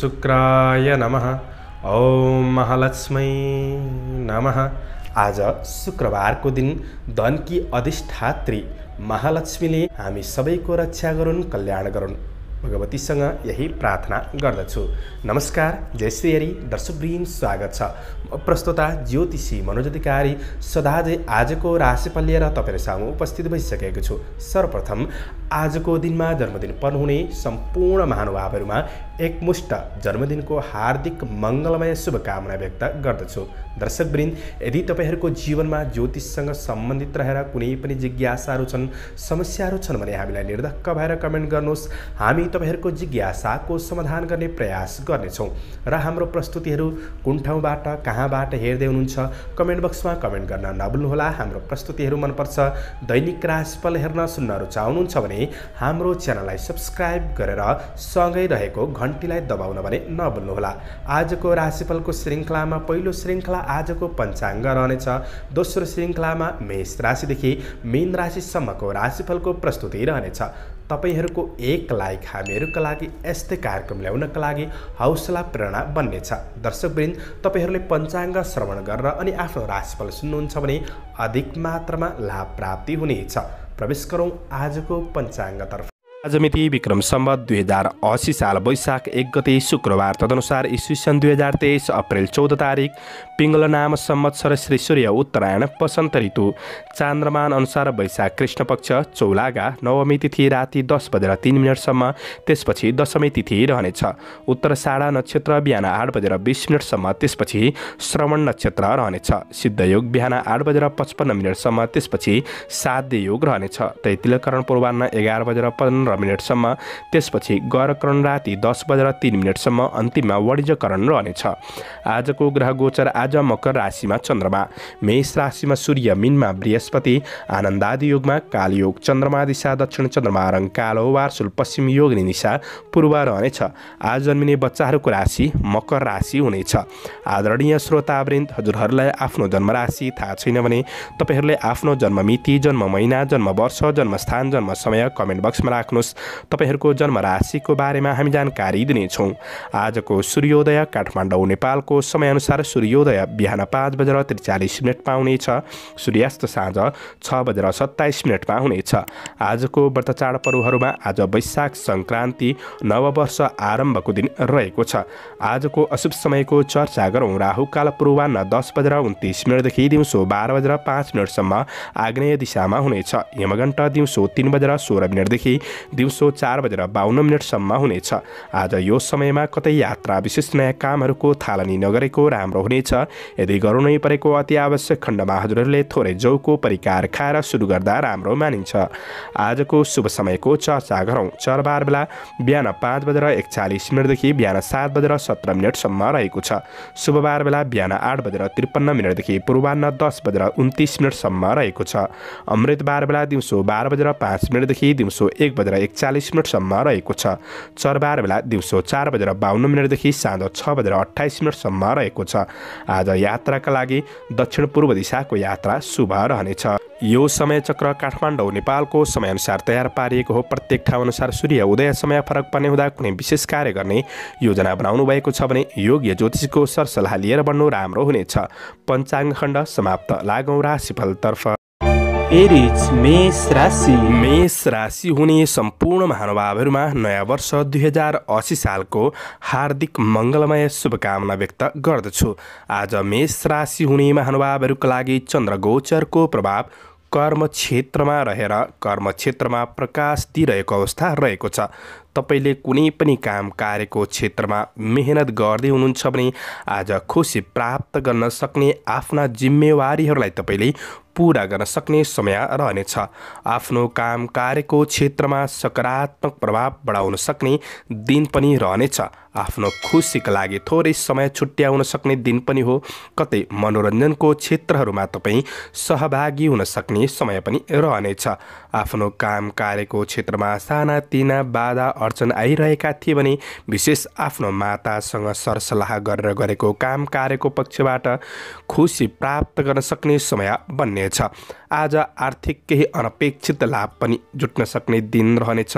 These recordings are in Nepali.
शुक्राय नमः ॐ महालक्ष्मी नमः आज शुक्रबारको दिन धनकी अधिष्ठात्री महालक्ष्मीले हामी सबैको रक्षा गरून् कल्याण गरून् भगवतीसँग यही प्रार्थना गर्दछु नमस्कार जय श्री हरि दर्शकवृन्द स्वागत छ म प्रस्तुता ज्योतिषी मनोज अधिकारी सदाजै आजको राशिफल लिएर तपाईँहरूसँग उपस्थित भइसकेको छु सर्वप्रथम आजको दिनमा जन्मदिन पर्नुहुने सम्पूर्ण महानुभावहरूमा एकमुष्ट जन्मदिनको हार्दिक मङ्गलमय शुभकामना व्यक्त गर्दछु दर्शकवृन्द यदि तपाईँहरूको जीवनमा ज्योतिषसँग सम्बन्धित रहेर कुनै पनि जिज्ञासाहरू छन् समस्याहरू छन् भने हामीलाई निर्धक्क भएर कमेन्ट गर्नुहोस् हामी तपाईँहरूको जिज्ञासाको समाधान गर्ने प्रयास गर्नेछौँ र हाम्रो प्रस्तुतिहरू कुन ठाउँबाट कहाँबाट हेर्दै हुनुहुन्छ कमेन्ट बक्समा कमेन्ट गर्न नभुल्नुहोला हाम्रो प्रस्तुतिहरू मनपर्छ दैनिक राशिफल हेर्न सुन्न रुचाउनुहुन्छ भने हाम्रो च्यानललाई सब्सक्राइब गरेर सँगै रहेको घन्टीलाई दबाउन भने नभुल्नुहोला आजको राशिफलको श्रृङ्खलामा पहिलो श्रृङ्खला आजको पञ्चाङ्ग रहनेछ दोस्रो श्रृङ्खलामा मेष राशिदेखि मीन राशिसम्मको राशिफलको प्रस्तुति रहनेछ तपाईँहरूको एक लाइक हामीहरूका लागि यस्तै कार्यक्रम ल्याउनका लागि हौसला प्रेरणा बन्नेछ दर्शकवृन्द तपाईँहरूले पञ्चाङ्ग श्रवण गरेर अनि आफ्नो राशिफल सुन्नुहुन्छ भने अधिक मात्रामा लाभ प्राप्ति हुनेछ प्रवेश गरौँ आजको पञ्चाङ्गतर्फ आज मिति विक्रम सम्बत दुई हजार असी साल वैशाख एक गते शुक्रबार तदनुसार इस्वी सन् दुई हजार तेइस अप्रेल चौध तारिक पिङ्गल नाम सम्मत्सर श्री सूर्य उत्तरायण वसन्त ऋतु चान्द्रमान अनुसार वैशाख कृष्ण पक्ष चौलागा नवमी तिथि राति दस बजेर तिन मिनटसम्म त्यसपछि दशमी तिथि रहनेछ उत्तर साढा नक्षत्र बिहान आठ बजेर बिस मिनटसम्म त्यसपछि श्रवण नक्षत्र रहनेछ सिद्धयोग बिहान आठ बजेर पचपन्न मिनटसम्म त्यसपछि साध्य योग रहनेछ तै तिलकरण पूर्वान्न एघार बजेर पन्ध्र पन्ध्र मिनटसम्म त्यसपछि गरकरण राति दस बजेर तिन मिनटसम्म अन्तिममा वाणिज्यकरण रहनेछ आजको ग्रह गोचर आज मकर राशिमा चन्द्रमा मेष राशिमा सूर्य मिनमा बृहस्पति आनन्दादि योगमा कालयोग चन्द्रमा दिशा दक्षिण चन्द्रमा रङ कालो वार्सुल पश्चिम योग निशा पूर्व रहनेछ आज जन्मिने बच्चाहरूको राशि मकर राशि हुनेछ आदरणीय श्रोतावृन्द हजुरहरूलाई आफ्नो जन्मराशि थाहा छैन भने तपाईँहरूले आफ्नो जन्म मिति जन्म महिना जन्म वर्ष जन्मस्थान जन्म समय कमेन्ट बक्समा राख्नु गर्नुहोस् तपाईँहरूको जन्म राशिको बारेमा हामी जानकारी दिनेछौँ आजको सूर्योदय काठमाडौँ नेपालको समयअनुसार सूर्योदय बिहान पाँच बजेर त्रिचालिस मिनट पाउनेछ सूर्यास्त साँझ छ बजेर सत्ताइस मिनटमा हुनेछ आजको व्रत चाडपर्वहरूमा आज वैशाख सङ्क्रान्ति नव वर्ष आरम्भको दिन रहेको छ आजको अशुभ समयको चर्चा गरौँ राहुकाल पूर्वान्न दस बजेर उन्तिस मिनटदेखि दिउँसो बाह्र बजेर पाँच मिनटसम्म आग्नेय दिशामा हुनेछ यमघण्ट दिउँसो तिन बजेर सोह्र मिनटदेखि दिउँसो चार बजेर बाहन्न मिनटसम्म हुनेछ आज यो समयमा कतै यात्रा विशेष नयाँ कामहरूको थालनी नगरेको राम्रो हुनेछ यदि गराउनै परेको अति आवश्यक खण्डमा हजुरहरूले थोरै जौको परिकार खाएर सुरु गर्दा राम्रो मानिन्छ आजको शुभ समयको चर्चा गरौँ चरबार बेला बिहान पाँच बजेर एकचालिस मिनटदेखि बिहान सात बजेर सत्र मिनटसम्म रहेको छ शुभबार बेला बिहान आठ बजेर त्रिपन्न मिनटदेखि पूर्वान्न दस बजेर उन्तिस मिनटसम्म रहेको छ अमृतबार बेला दिउँसो बाह्र बजेर पाँच मिनटदेखि दिउँसो एक बजेर एकचालिस मिनटसम्म रहेको छ चरबार बेला दिउँसो चार बजेर बाहन्न मिनटदेखि साँझ छ बजेर अठाइस मिनटसम्म रहेको छ आज यात्राका लागि दक्षिण पूर्व दिशाको यात्रा शुभ रहनेछ यो समय चक्र काठमाडौँ नेपालको समयअनुसार तयार पारिएको हो प्रत्येक ठाउँअनुसार सूर्य उदय समय फरक पर्ने हुँदा कुनै विशेष कार्य गर्ने योजना बनाउनु भएको छ भने योग्य ज्योतिषको सरसल्लाह लिएर बढ्नु राम्रो हुनेछ पञ्चाङ्ग खण्ड समाप्त लागौँ राशिफलतर्फ एरिज मेष राशि मेष राशि हुने सम्पूर्ण महानुभावहरूमा नयाँ वर्ष दुई हजार असी सालको हार्दिक मङ्गलमय शुभकामना व्यक्त गर्दछु आज मेष राशि हुने महानुभावहरूको लागि चन्द्रगोचरको प्रभाव कर्म क्षेत्रमा रहेर कर्म क्षेत्रमा प्रकाश दिइरहेको अवस्था रहेको छ तपाईँले कुनै पनि काम कार्यको क्षेत्रमा मेहनत गर्दै हुनुहुन्छ भने आज खुसी प्राप्त गर्न सक्ने आफ्ना जिम्मेवारीहरूलाई तपाईँले पुरा गर्न सक्ने समय रहनेछ आफ्नो काम कार्यको क्षेत्रमा सकारात्मक प्रभाव बढाउन सक्ने दिन पनि रहनेछ आफ्नो खुसीका लागि थोरै समय छुट्याउन सक्ने दिन पनि हो कतै मनोरञ्जनको क्षेत्रहरूमा तपाईँ सहभागी हुन सक्ने समय पनि रहनेछ आफ्नो काम कार्यको क्षेत्रमा सानातिना बाधा अडचन आइरहेका थिए भने विशेष आफ्नो मातासँग सरसल्लाह गरेर गरेको काम कार्यको पक्षबाट खुसी प्राप्त गर्न सक्ने समय बन्ने हुनेछ आज आर्थिक केही अनपेक्षित लाभ पनि जुट्न सक्ने दिन रहनेछ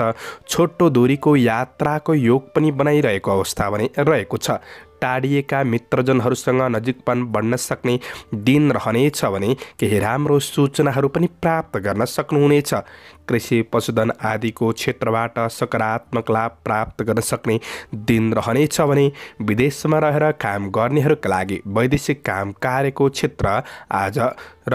छोटो दूरीको यात्राको योग पनि बनाइरहेको अवस्था भने रहेको छ टाढिएका मित्रजनहरूसँग नजिकपन बढ्न सक्ने दिन रहनेछ भने केही राम्रो सूचनाहरू पनि प्राप्त गर्न सक्नुहुनेछ कृषि पशुधन आदिको क्षेत्रबाट सकारात्मक लाभ प्राप्त गर्न सक्ने दिन रहनेछ भने विदेशमा रहेर काम गर्नेहरूका लागि वैदेशिक काम कार्यको क्षेत्र आज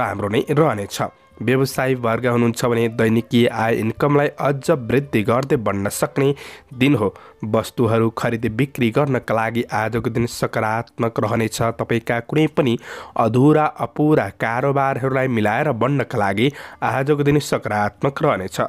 राम्रो नै रहनेछ व्यवसायी वर्ग हुनुहुन्छ भने दैनिकीय आय इन्कमलाई अझ वृद्धि गर्दै बढ्न सक्ने दिन हो वस्तुहरू खरिद बिक्री गर्नका लागि आजको दिन सकारात्मक रहनेछ तपाईँका कुनै पनि अधुरा अपुरा कारोबारहरूलाई मिलाएर बढ्नका लागि आजको दिन सकारात्मक रहनेछ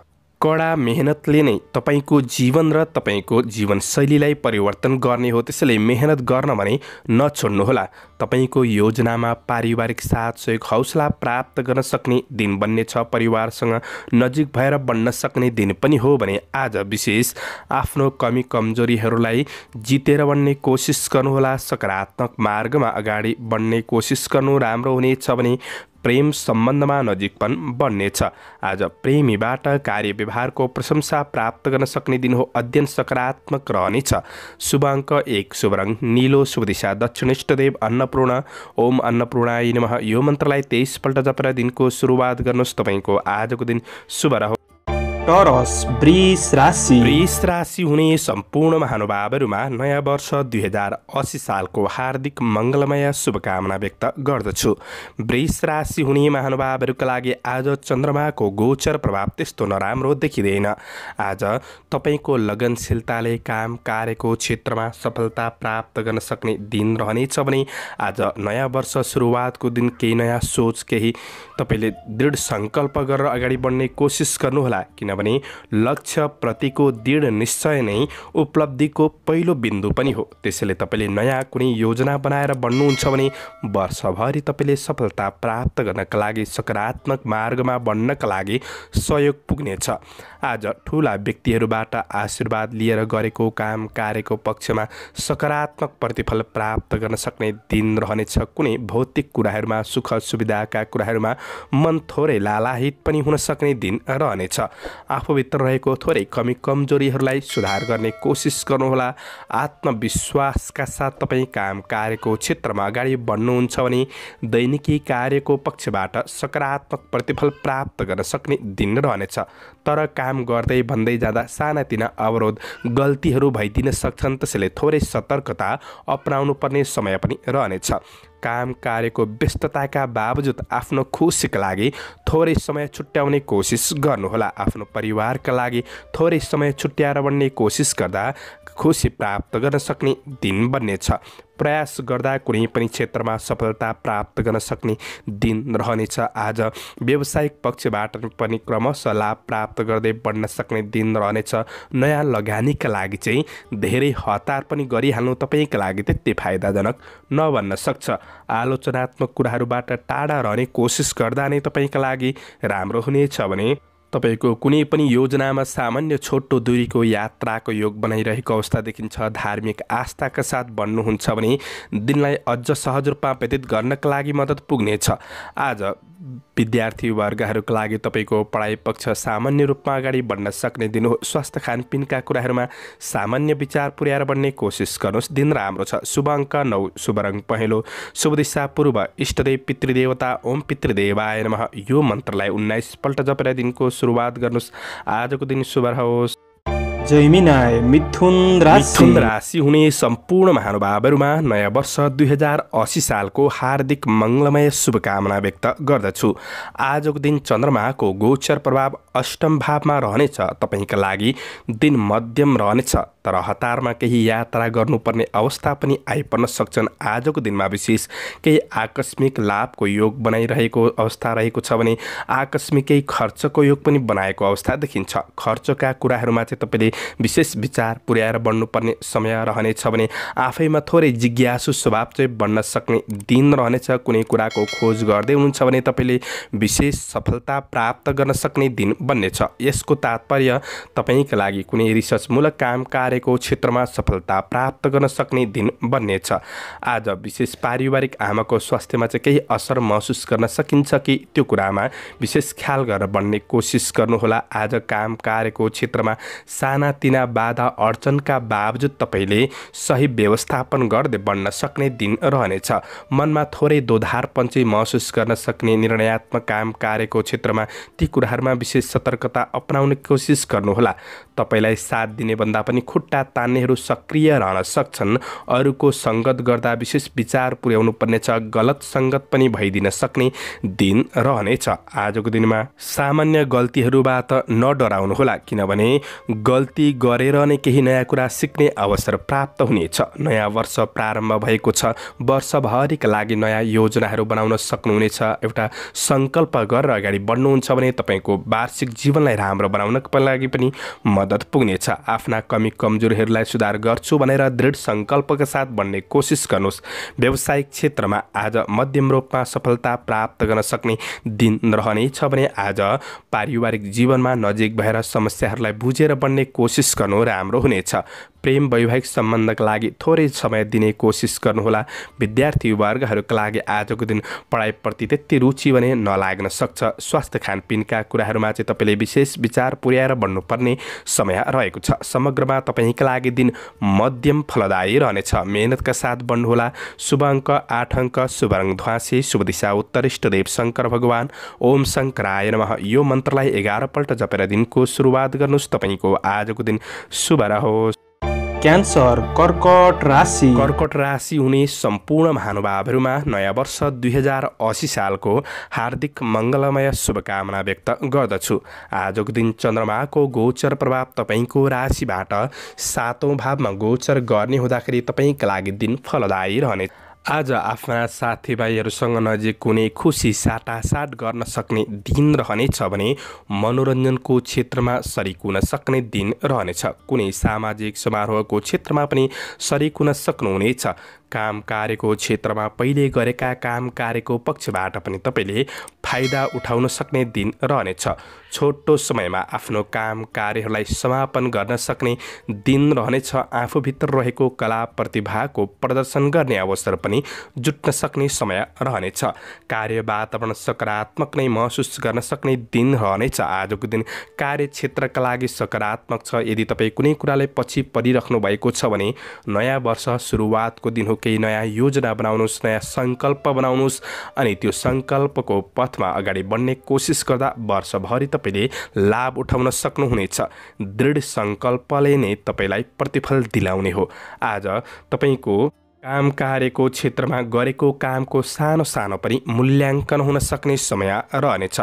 कडा मेहनतले नै तपाईँको जीवन र तपाईँको जीवनशैलीलाई परिवर्तन गर्ने हो त्यसैले मेहनत गर्न भने नछोड्नुहोला तपाईँको योजनामा पारिवारिक साथ सहयोग हौसला प्राप्त गर्न सक्ने दिन बन्ने छ परिवारसँग नजिक भएर बन्न सक्ने दिन पनि हो भने आज विशेष आफ्नो कमी कमजोरीहरूलाई जितेर बन्ने कोसिस गर्नुहोला सकारात्मक मार्गमा अगाडि बढ्ने कोसिस गर्नु राम्रो हुनेछ भने प्रेम सम्बन्धमा नजिकपन बढ्नेछ आज प्रेमीबाट कार्य व्यवहारको प्रशंसा प्राप्त गर्न सक्ने दिन हो अध्ययन सकारात्मक रहनेछ शुभ अङ्क एक शुभ रङ निलो शुभ दिशा दक्षिण इष्टदेव अन्नपूर्ण ओम अन्नपूर्णाय नमः यो मन्त्रलाई तेइसपल्ट जपेर दिनको सुरुवात गर्नुहोस् तपाईँको आजको दिन शुभ रहो टरस वृष राशि वृष राशि हुने सम्पूर्ण महानुभावहरूमा नयाँ वर्ष दुई हजार असी सालको हार्दिक मङ्गलमय शुभकामना व्यक्त गर्दछु वृष राशि हुने महानुभावहरूका लागि आज चन्द्रमाको गोचर प्रभाव त्यस्तो नराम्रो देखिँदैन आज तपाईँको लगनशीलताले काम कार्यको क्षेत्रमा सफलता प्राप्त गर्न सक्ने दिन रहनेछ भने आज नयाँ वर्ष सुरुवातको दिन केही नयाँ सोच केही तपाईँले दृढ सङ्कल्प गरेर अगाडि बढ्ने कोसिस गर्नुहोला किनभने किनभने प्रतिको दृढ निश्चय नै उपलब्धिको पहिलो बिन्दु पनि हो त्यसैले तपाईँले नयाँ कुनै योजना बनाएर बन्नुहुन्छ भने वर्षभरि तपाईँले सफलता प्राप्त गर्नका लागि सकारात्मक मार्गमा बन्नका लागि सहयोग पुग्नेछ आज ठुला व्यक्तिहरूबाट आशीर्वाद लिएर गरेको काम कार्यको पक्षमा सकारात्मक प्रतिफल प्राप्त गर्न सक्ने दिन रहनेछ कुनै भौतिक कुराहरूमा सुख सुविधाका कुराहरूमा मन थोरै लालाहित पनि हुन सक्ने दिन रहनेछ आफूभित्र रहेको थोरै कमी कमजोरीहरूलाई सुधार गर्ने कोसिस गर्नुहोला आत्मविश्वासका साथ तपाईँ काम कार्यको क्षेत्रमा अगाडि बढ्नुहुन्छ भने दैनिकी कार्यको पक्षबाट सकारात्मक प्रतिफल प्राप्त गर्न सक्ने दिन रहनेछ तर काम गर्दै भन्दै जाँदा सानातिना अवरोध गल्तीहरू भइदिन सक्छन् त्यसैले थोरै सतर्कता पर्ने समय पनि रहनेछ काम कार्यको व्यस्तताका बावजुद आफ्नो खुसीका लागि थोरै समय छुट्याउने कोसिस गर्नुहोला आफ्नो परिवारका लागि थोरै समय छुट्याएर बन्ने कोसिस गर्दा खुसी प्राप्त गर्न सक्ने दिन बन्नेछ प्रयास गर्दा कुनै पनि क्षेत्रमा सफलता प्राप्त गर्न सक्ने दिन रहनेछ आज व्यावसायिक पक्षबाट पनि क्रमशः लाभ प्राप्त गर्दै बढ्न सक्ने दिन रहनेछ नयाँ लगानीका लागि चाहिँ धेरै हतार पनि गरिहाल्नु तपाईँका लागि त्यति फाइदाजनक नभन्न सक्छ आलोचनात्मक कुराहरूबाट टाढा रहने कोसिस गर्दा नै तपाईँका लागि राम्रो हुनेछ भने तपाईँको कुनै पनि योजनामा सामान्य छोटो दूरीको यात्राको योग बनाइरहेको अवस्था देखिन्छ धार्मिक आस्थाका साथ भन्नुहुन्छ भने दिनलाई अझ सहज रूपमा व्यतीत गर्नका लागि मद्दत पुग्नेछ आज विद्यार्थी लागि तपाईँको पढाइ पक्ष सामान्य रूपमा अगाडि बढ्न सक्ने दिन हो स्वास्थ्य खानपिनका कुराहरूमा सामान्य विचार पुर्याएर बढ्ने कोसिस गर्नुहोस् दिन राम्रो छ शुभ अङ्क नौ शुभ रङ पहेँलो शुभ दिशा पूर्व इष्टदेव पितृदेवता ओम पितृदेवाय नमः यो मन्त्रलाई उन्नाइसपल्ट जपेर दिनको सुरुवात गर्नुहोस् आजको दिन शुभ रहोस् जैमिनाय मिथुन राशि राशि हुने सम्पूर्ण महानुभावहरूमा नयाँ वर्ष दुई हजार असी सालको हार्दिक मङ्गलमय शुभकामना व्यक्त गर्दछु आजको दिन चन्द्रमाको गोचर प्रभाव अष्टम भावमा रहनेछ तपाईँका लागि दिन मध्यम रहनेछ तर हतारमा केही यात्रा गर्नुपर्ने अवस्था पनि आइपर्न सक्छन् आजको दिनमा विशेष केही आकस्मिक लाभको योग बनाइरहेको अवस्था रहेको छ भने आकस्मिक केही खर्चको योग पनि बनाएको अवस्था देखिन्छ खर्चका कुराहरूमा चाहिँ तपाईँले विशेष विचार पुर्याएर बढ्नुपर्ने समय रहनेछ भने आफैमा थोरै जिज्ञासु स्वभाव चाहिँ बन्न सक्ने दिन रहनेछ कुनै कुराको खोज गर्दै हुनुहुन्छ भने तपाईँले विशेष सफलता प्राप्त गर्न सक्ने दिन बन्नेछ यसको तात्पर्य तपाईँका लागि कुनै रिसर्चमूलक काम कार्यको क्षेत्रमा सफलता प्राप्त गर्न सक्ने दिन बन्नेछ आज विशेष पारिवारिक आमाको स्वास्थ्यमा चाहिँ केही असर महसुस गर्न सकिन्छ कि त्यो कुरामा विशेष ख्याल गरेर बन्ने कोसिस गर्नुहोला आज काम कार्यको क्षेत्रमा साना तिना बाधा अर्चनका बावजुद तपाईँले सही व्यवस्थापन गर्दै बन्न सक्ने दिन रहनेछ मनमा थोरै दोधार दोधारपन्ची महसुस गर्न सक्ने निर्णयात्मक काम कार्यको क्षेत्रमा ती कुराहरूमा विशेष सतर्कता अपनाउने कोसिस गर्नुहोला तपाईँलाई साथ दिने भन्दा पनि खुट्टा तान्नेहरू सक्रिय रहन सक्छन् अरूको सङ्गत गर्दा विशेष विचार पुर्याउनु पर्नेछ गलत सङ्गत पनि भइदिन सक्ने दिन रहनेछ आजको दिनमा सामान्य गल्तीहरूबाट नडराउनुहोला किनभने गल्ती गल्ती गरेर नै केही नयाँ कुरा सिक्ने अवसर प्राप्त हुनेछ नयाँ वर्ष प्रारम्भ भएको छ वर्षभरिका लागि नयाँ योजनाहरू बनाउन सक्नुहुनेछ एउटा सङ्कल्प गरेर अगाडि बढ्नुहुन्छ भने तपाईँको वार्षिक जीवनलाई राम्रो बनाउनको लागि पनि मद्दत पुग्नेछ आफ्ना कमी कमजोरीहरूलाई सुधार गर्छु भनेर दृढ सङ्कल्पका साथ बन्ने कोसिस गर्नुहोस् व्यावसायिक क्षेत्रमा आज मध्यम रूपमा सफलता प्राप्त गर्न सक्ने दिन रहनेछ भने आज पारिवारिक जीवनमा नजिक भएर समस्याहरूलाई बुझेर बन्ने कोसिस गर्नु राम्रो हुनेछ प्रेम वैवाहिक सम्बन्धका लागि थोरै समय दिने कोसिस गर्नुहोला विद्यार्थी वर्गहरूका लागि आजको दिन पढाइप्रति त्यति रुचि भने नलाग्न सक्छ स्वास्थ्य खानपिनका कुराहरूमा चाहिँ तपाईँले विशेष विचार पुर्याएर बढ्नुपर्ने समय रहेको छ समग्रमा तपाईँका लागि दिन मध्यम फलदायी रहनेछ मेहनतका साथ बढ्नुहोला शुभ अङ्क आठ अङ्क शुभ रङ ध्वासे शुभ दिशा देव शङ्कर भगवान् ओम शङ्कराय नमः यो मन्त्रलाई एघारपल्ट जपेर दिनको सुरुवात गर्नुहोस् तपाईँको आजको दिन शुभ रहोस् क्यान्सर कर्कट राशि कर्कट राशि हुने सम्पूर्ण महानुभावहरूमा नयाँ वर्ष दुई हजार असी सालको हार्दिक मङ्गलमय शुभकामना व्यक्त गर्दछु आजको दिन चन्द्रमाको गोचर प्रभाव तपाईँको राशिबाट सातौँ भावमा गोचर गर्ने हुँदाखेरि तपाईँका लागि दिन फलदायी रहने आज आफ्ना साथीभाइहरूसँग नजिक कुनै खुसी साटासाट गर्न सक्ने दिन रहनेछ भने मनोरञ्जनको क्षेत्रमा सरिक हुन सक्ने दिन रहनेछ कुनै सामाजिक समारोहको क्षेत्रमा पनि सरिक हुन सक्नुहुनेछ काम कार्यको क्षेत्रमा पहिले गरेका काम कार्यको पक्षबाट पनि तपाईँले फाइदा उठाउन सक्ने दिन रहनेछ छोटो समयमा आफ्नो काम कार्यहरूलाई समापन गर्न सक्ने दिन रहनेछ आफूभित्र रहेको कला प्रतिभाको प्रदर्शन गर्ने अवसर पनि जुट्न सक्ने समय रहनेछ कार्य वातावरण सकारात्मक नै महसुस गर्न सक्ने दिन रहनेछ आजको दिन कार्यक्षेत्रका लागि सकारात्मक छ यदि तपाईँ कुनै कुरालाई पछि परिराख्नु भएको छ भने नयाँ वर्ष सुरुवातको दिन हो केही नयाँ योजना बनाउनुहोस् नयाँ सङ्कल्प बनाउनुहोस् अनि त्यो सङ्कल्पको पथमा अगाडि बढ्ने कोसिस गर्दा वर्षभरि तपाईँले लाभ उठाउन सक्नुहुनेछ दृढ सङ्कल्पले नै तपाईँलाई प्रतिफल दिलाउने हो आज तपाईँको काम कार्यको क्षेत्रमा गरेको कामको सानो सानो पनि मूल्याङ्कन हुन सक्ने समय रहनेछ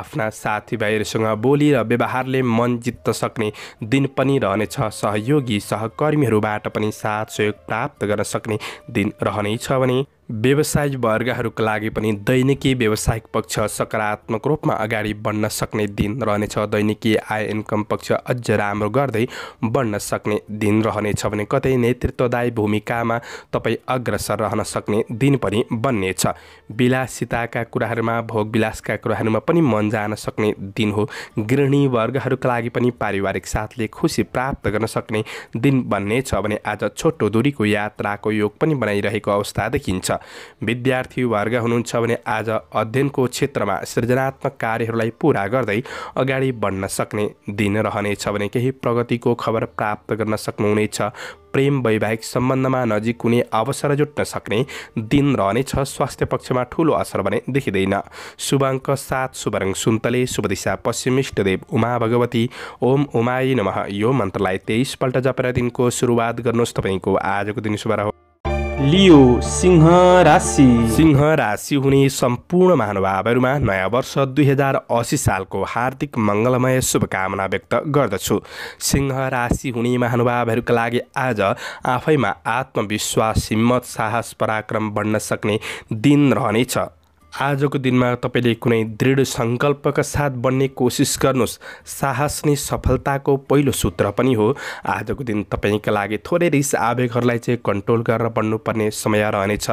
आफ्ना साथीभाइहरूसँग बोली र व्यवहारले मन जित्न सक्ने दिन पनि रहनेछ सहयोगी सहकर्मीहरूबाट पनि साथ सहयोग प्राप्त गर्न सक्ने दिन रहनेछ भने व्यवसायी वर्गहरूका लागि पनि दैनिकी व्यावसायिक पक्ष सकारात्मक रूपमा अगाडि बढ्न सक्ने दिन रहनेछ दैनिकी आय इन्कम पक्ष अझ राम्रो गर्दै बढ्न सक्ने दिन रहनेछ भने कतै नेतृत्वदायी भूमिकामा तपाईँ अग्रसर रहन सक्ने दिन पनि बन्नेछ विलासिताका कुराहरूमा भोग विलासका कुराहरूमा पनि मन जान सक्ने दिन हो गृहिणी वर्गहरूका लागि पनि पारिवारिक साथले खुसी प्राप्त गर्न सक्ने दिन बन्नेछ भने आज छोटो दुरीको यात्राको योग पनि बनाइरहेको अवस्था देखिन्छ विद्यार्थी वर्ग हुनुहुन्छ भने आज अध्ययनको क्षेत्रमा सृजनात्मक कार्यहरूलाई पुरा गर्दै अगाडि बढ्न सक्ने दिन रहनेछ भने केही प्रगतिको खबर प्राप्त गर्न सक्नुहुनेछ प्रेम वैवाहिक सम्बन्धमा नजिक हुने अवसर जुट्न सक्ने दिन रहनेछ स्वास्थ्य पक्षमा ठुलो असर भने देखिँदैन शुभ अङ्क सात शुभ रङ सुन्तले शुभ दिशा पश्चिम इष्टदेव उमा भगवती ओम उमाई नमः यो मन्त्रलाई तेइसपल्ट जपेर दिनको सुरुवात गर्नुहोस् तपाईँको आजको दिन शुभ रह लियो सिंह राशि सिंह राशि हुने सम्पूर्ण महानुभावहरूमा नयाँ वर्ष दुई हजार असी सालको हार्दिक मङ्गलमय शुभकामना व्यक्त गर्दछु सिंह राशि हुने महानुभावहरूका लागि आज आफैमा आत्मविश्वास हिम्मत साहस पराक्रम बढ्न सक्ने दिन रहनेछ आजको दिनमा तपाईँले कुनै दृढ सङ्कल्पका साथ बन्ने कोसिस गर्नुहोस् साहस नै सफलताको पहिलो सूत्र पनि हो आजको दिन तपाईँका लागि थोरै रिस आवेगहरूलाई चाहिँ कन्ट्रोल गरेर बन्नुपर्ने समय रहनेछ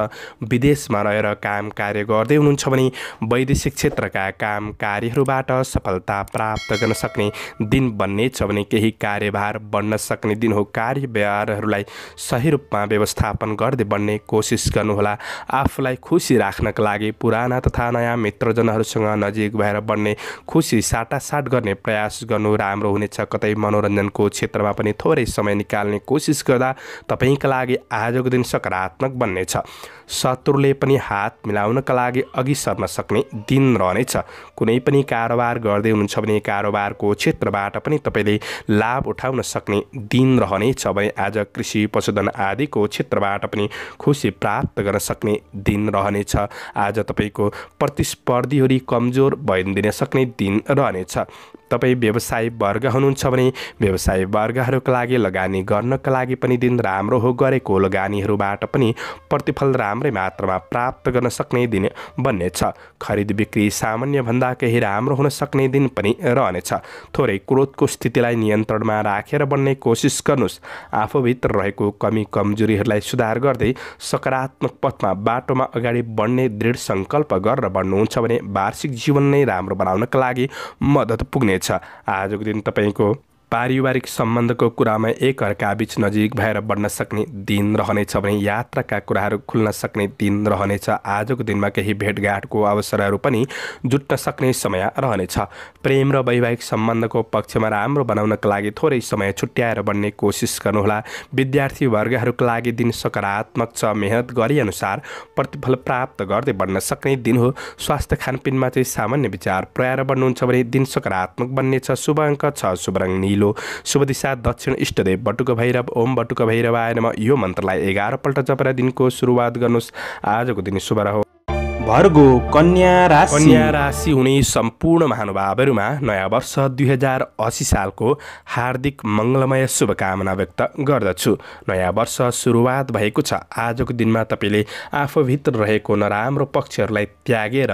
विदेशमा रहेर काम कार्य गर्दै हुनुहुन्छ भने वैदेशिक क्षेत्रका काम कार्यहरूबाट सफलता प्राप्त गर्न सक्ने दिन बन्नेछ भने केही कार्यभार बन्न सक्ने दिन हो कार्य कार्यव्यवहारहरूलाई सही रूपमा व्यवस्थापन गर्दै बन्ने कोसिस गर्नुहोला आफूलाई खुसी राख्नका लागि पुरानो साना तथा नयाँ मित्रजनहरूसँग नजिक भएर बढ्ने खुसी साटासाट गर्ने प्रयास गर्नु राम्रो हुनेछ कतै मनोरञ्जनको क्षेत्रमा पनि थोरै समय निकाल्ने कोसिस गर्दा तपाईँका लागि आजको दिन सकारात्मक बन्नेछ शत्रुले पनि हात मिलाउनका लागि अघि सर्न सक्ने दिन रहनेछ कुनै पनि कारोबार गर्दै हुनुहुन्छ भने कारोबारको क्षेत्रबाट पनि तपाईँले लाभ उठाउन सक्ने दिन रहनेछ भने आज कृषि पशुधन आदिको क्षेत्रबाट पनि खुसी प्राप्त गर्न सक्ने दिन रहनेछ आज तपाईँको प्रतिस्पर्धीहरू कमजोर भइदिन सक्ने दिन रहनेछ तपाईँ व्यवसाय वर्ग हुनुहुन्छ भने व्यवसाय वर्गहरूका लागि लगानी गर्नका लागि पनि दिन राम्रो हो गरेको लगानीहरूबाट पनि प्रतिफल राम्रै मात्रामा प्राप्त गर्न सक्ने दिन बन्नेछ खरिद बिक्री सामान्यभन्दा केही राम्रो हुन सक्ने दिन पनि रहनेछ थोरै क्रोधको स्थितिलाई नियन्त्रणमा राखेर बन्ने कोसिस गर्नुहोस् आफूभित्र रहेको कमी कमजोरीहरूलाई सुधार गर्दै सकारात्मक पथमा बाटोमा अगाडि बढ्ने दृढ सङ्कल्प गरेर बढ्नुहुन्छ भने वार्षिक जीवन नै राम्रो बनाउनका लागि मद्दत पुग्ने छ आजको दिन तपाईँको पारिवारिक सम्बन्धको कुरामा एकअर्काबीच नजिक भएर बढ्न सक्ने दिन रहनेछ भने यात्राका कुराहरू खुल्न सक्ने दिन रहनेछ आजको दिनमा केही भेटघाटको अवसरहरू पनि जुट्न सक्ने समय रहनेछ प्रेम र वैवाहिक सम्बन्धको पक्षमा राम्रो बनाउनका लागि थोरै समय छुट्याएर बढ्ने कोसिस गर्नुहोला विद्यार्थी वर्गहरूका लागि दिन सकारात्मक छ मेहनत अनुसार प्रतिफल प्राप्त गर्दै बढ्न सक्ने दिन हो स्वास्थ्य खानपिनमा चाहिँ सामान्य विचार प्रयाएर बढ्नुहुन्छ भने दिन सकारात्मक बन्नेछ शुभ अङ्क छ शुभ रङ निलो पहिलो शुभ दिशा दक्षिण इष्टदेव बटुक भैरव ओम बटुक भैरव आएनमा यो मन्त्रलाई एघारपल्ट जपरा दिनको सुरुवात गर्नुहोस् आजको दिन शुभ रह भर्गो कन्या राशि कन्या राशि हुने सम्पूर्ण महानुभावहरूमा नयाँ वर्ष दुई हजार असी सालको हार्दिक मङ्गलमय शुभकामना व्यक्त गर्दछु नयाँ वर्ष सुरुवात भएको छ आजको दिनमा तपाईँले आफूभित्र रहेको नराम्रो पक्षहरूलाई त्यागेर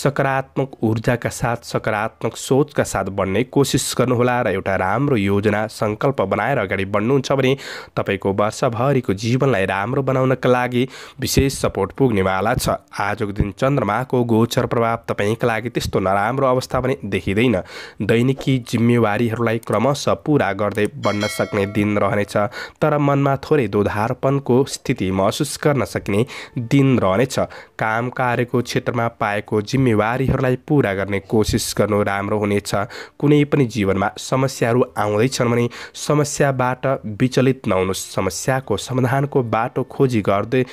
सकारात्मक ऊर्जाका साथ सकारात्मक सोचका साथ बढ्ने कोसिस गर्नुहोला र एउटा राम्रो योजना सङ्कल्प बनाएर अगाडि बढ्नुहुन्छ भने तपाईँको वर्षभरिको जीवनलाई राम्रो बनाउनका लागि विशेष सपोर्ट पुग्नेवाला छ आजको दिन जुन चन्द्रमाको गोचर प्रभाव तपाईँका लागि त्यस्तो नराम्रो अवस्था पनि देखिँदैन दैनिकी जिम्मेवारीहरूलाई क्रमशः पुरा गर्दै बन्न सक्ने दिन रहनेछ तर मनमा थोरै दोधारपनको स्थिति महसुस गर्न सक्ने दिन रहनेछ काम कार्यको क्षेत्रमा पाएको जिम्मेवारीहरूलाई पुरा गर्ने कोसिस गर्नु राम्रो हुनेछ कुनै पनि जीवनमा समस्याहरू आउँदैछन् भने समस्याबाट विचलित नहुनु समस्याको समाधानको बाटो खोजी गर्दै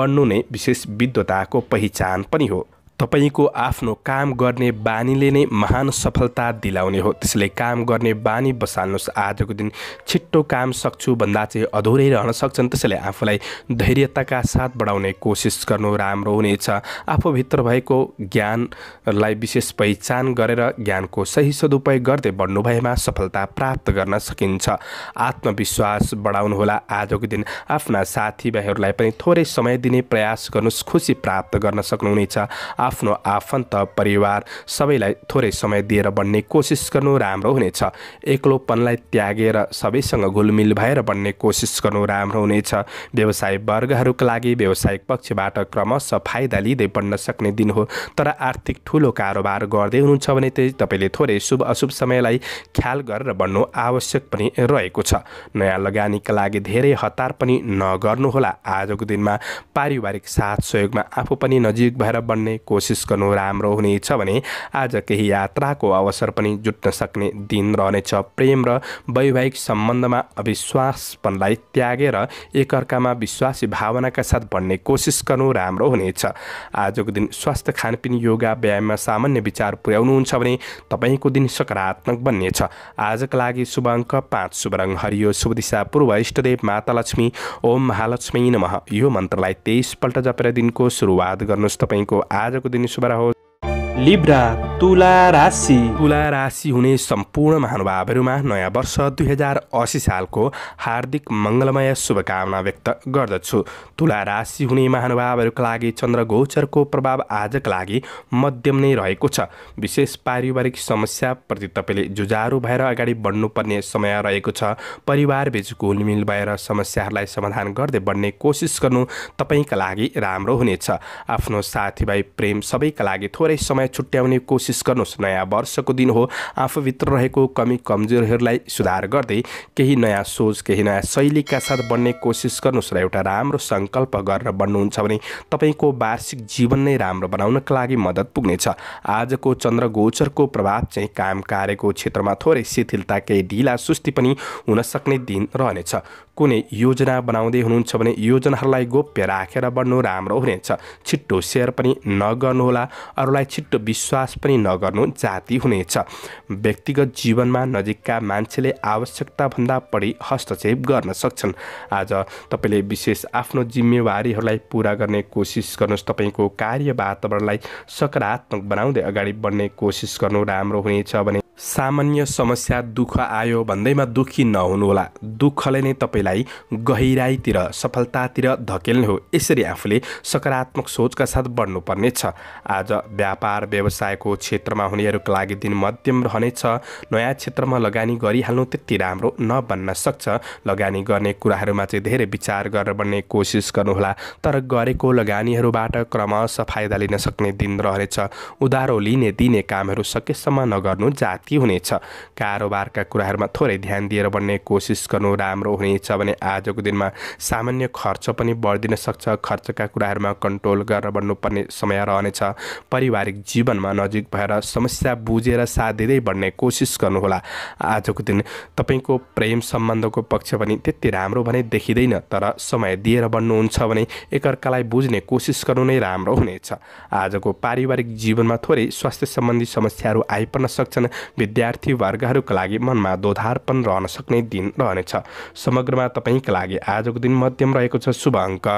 बढ्नु नै विशेष विद्वताको पहिचान धान पनि हो तपाईँको आफ्नो काम गर्ने बानीले नै महान सफलता दिलाउने हो त्यसैले काम गर्ने बानी बसाल्नुहोस् आजको दिन छिट्टो काम सक्छु भन्दा चाहिँ अधुरै रहन सक्छन् त्यसैले आफूलाई धैर्यताका साथ बढाउने कोसिस गर्नु राम्रो हुनेछ आफूभित्र भएको ज्ञानलाई विशेष पहिचान गरेर ज्ञानको सही सदुपयोग गर्दै भएमा सफलता प्राप्त गर्न सकिन्छ आत्मविश्वास बढाउनुहोला आजको दिन आफ्ना साथीभाइहरूलाई पनि थोरै समय दिने प्रयास गर्नुहोस् खुसी प्राप्त गर्न सक्नुहुनेछ आफ्नो आफन्त परिवार सबैलाई थोरै समय दिएर बन्ने कोसिस गर्नु राम्रो हुनेछ एक्लोपनलाई त्यागेर सबैसँग घुलमिल भएर बन्ने कोसिस गर्नु राम्रो हुनेछ व्यवसाय वर्गहरूका लागि व्यवसायिक पक्षबाट क्रमशः फाइदा लिँदै बन्न सक्ने दिन हो तर आर्थिक ठुलो कारोबार गर्दै हुनुहुन्छ भने त्यही तपाईँले थोरै शुभ अशुभ समयलाई ख्याल गरेर बन्नु आवश्यक पनि रहेको छ नयाँ लगानीका लागि धेरै हतार पनि नगर्नुहोला आजको दिनमा पारिवारिक साथ सहयोगमा आफू पनि नजिक भएर बन्ने को कोसिस गर्नु राम्रो हुनेछ भने आज केही यात्राको अवसर पनि जुट्न सक्ने दिन रहनेछ प्रेम र वैवाहिक सम्बन्धमा अविश्वासपनलाई त्यागेर एकअर्कामा विश्वासी भावनाका साथ बढ्ने कोसिस गर्नु राम्रो हुनेछ आजको दिन स्वास्थ्य खानपिन योगा व्यायाममा सामान्य विचार पुर्याउनुहुन्छ भने तपाईँको दिन सकारात्मक बन्नेछ आजका लागि शुभ अङ्क पाँच शुभ रङ हरियो शुभ दिशा पूर्व इष्टदेव माता लक्ष्मी ओम महालक्ष्मी नमः यो मन्त्रलाई तेइसपल्ट जपेर दिनको सुरुवात गर्नुहोस् तपाईँको आजको do Denis Barroso. लिब्रा तुला राशि तुला राशि हुने सम्पूर्ण महानुभावहरूमा नयाँ वर्ष दुई हजार असी सालको हार्दिक मङ्गलमय शुभकामना व्यक्त गर्दछु तुला राशि हुने महानुभावहरूका लागि चन्द्र गोचरको प्रभाव आजका लागि मध्यम नै रहेको छ विशेष पारिवारिक समस्याप्रति तपाईँले जुझारु भएर अगाडि बढ्नुपर्ने समय रहेको छ परिवारबीच घुलमिल भएर समस्याहरूलाई समाधान गर्दै बढ्ने कोसिस गर्नु तपाईँका लागि राम्रो हुनेछ आफ्नो साथीभाइ प्रेम सबैका लागि थोरै समय छुट्याउने कोसिस गर्नुहोस् नयाँ वर्षको दिन हो आफूभित्र रहेको कमी कमजोरीहरूलाई सुधार गर्दै केही नयाँ सोच केही नयाँ शैलीका साथ बन्ने कोसिस गर्नुहोस् र एउटा राम्रो सङ्कल्प गरेर बन्नुहुन्छ भने तपाईँको वार्षिक जीवन नै राम्रो बनाउनका लागि मद्दत पुग्नेछ आजको चन्द्र गोचरको प्रभाव चाहिँ काम कार्यको क्षेत्रमा थोरै शिथिलता केही ढिला सुस्ती पनि हुन सक्ने दिन रहनेछ कुनै योजना बनाउँदै हुनुहुन्छ भने योजनाहरूलाई गोप्य राखेर बढ्नु राम्रो हुनेछ छिट्टो सेयर पनि नगर्नुहोला अरूलाई छिट्टो विश्वास पनि नगर्नु जाति हुनेछ व्यक्तिगत जीवनमा नजिकका मान्छेले आवश्यकताभन्दा बढी हस्तक्षेप गर्न सक्छन् आज तपाईँले विशेष आफ्नो जिम्मेवारीहरूलाई पुरा गर्ने कोसिस गर्नुहोस् तपाईँको कार्य वातावरणलाई सकारात्मक बनाउँदै अगाडि बढ्ने कोसिस गर्नु राम्रो हुनेछ भने सामान्य समस्या दुःख आयो भन्दैमा दुःखी नहुनुहोला दुःखले नै तपाईँलाई गहिराइतिर सफलतातिर धकेल्ने हो यसरी आफूले सकारात्मक सोचका साथ बढ्नुपर्नेछ आज व्यापार व्यवसायको क्षेत्रमा हुनेहरूको लागि दिन मध्यम रहनेछ नयाँ क्षेत्रमा लगानी गरिहाल्नु त्यति राम्रो नबन्न सक्छ लगानी गर्ने कुराहरूमा चाहिँ धेरै विचार गरेर बन्ने कोसिस गर्नुहोला तर गरेको लगानीहरूबाट क्रमशः फाइदा लिन सक्ने दिन रहनेछ उधारो लिने दिने कामहरू सकेसम्म नगर्नु जात शक्ति हुनेछ कारोबारका कुराहरूमा थोरै ध्यान दिएर बन्ने कोसिस गर्नु राम्रो हुनेछ भने आजको दिनमा सामान्य खर्च पनि बढिदिन सक्छ खर्चका कुराहरूमा कन्ट्रोल गरेर बढ्नुपर्ने समय रहनेछ पारिवारिक जीवनमा नजिक भएर समस्या बुझेर साथ दिँदै बढ्ने कोसिस गर्नुहोला आजको दिन तपाईँको प्रेम सम्बन्धको पक्ष पनि त्यति राम्रो भने देखिँदैन तर समय दिएर बढ्नुहुन्छ भने एकअर्कालाई बुझ्ने कोसिस गर्नु नै राम्रो हुनेछ आजको पारिवारिक जीवनमा थोरै स्वास्थ्य सम्बन्धी समस्याहरू आइपर्न सक्छन् विद्यार्थी वर्गहरूका लागि मनमा दोधारपन रहन सक्ने दिन रहनेछ समग्रमा तपाईँका लागि आजको दिन मध्यम रहेको छ शुभ अङ्क